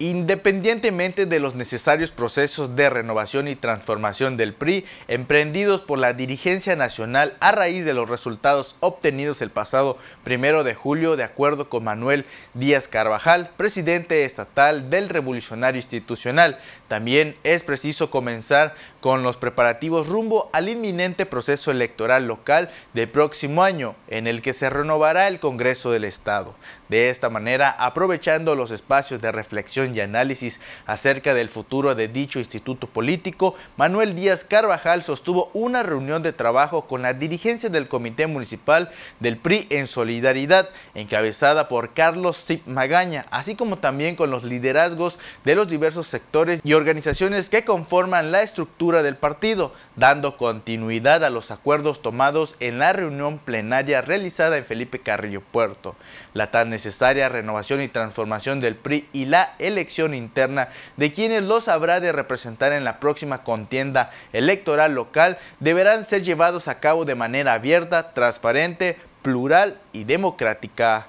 Independientemente de los necesarios procesos de renovación y transformación del PRI emprendidos por la dirigencia nacional a raíz de los resultados obtenidos el pasado primero de julio, de acuerdo con Manuel Díaz Carvajal, presidente estatal del Revolucionario Institucional, también es preciso comenzar con los preparativos rumbo al inminente proceso electoral local del próximo año, en el que se renovará el Congreso del Estado. De esta manera, aprovechando los espacios de reflexión y análisis acerca del futuro de dicho instituto político, Manuel Díaz Carvajal sostuvo una reunión de trabajo con la dirigencia del Comité Municipal del PRI en Solidaridad, encabezada por Carlos Zip Magaña, así como también con los liderazgos de los diversos sectores y organizaciones que conforman la estructura del partido, dando continuidad a los acuerdos tomados en la reunión plenaria realizada en Felipe Carrillo Puerto. La tan necesaria renovación y transformación del PRI y la elección interna de quienes los habrá de representar en la próxima contienda electoral local deberán ser llevados a cabo de manera abierta, transparente, plural y democrática.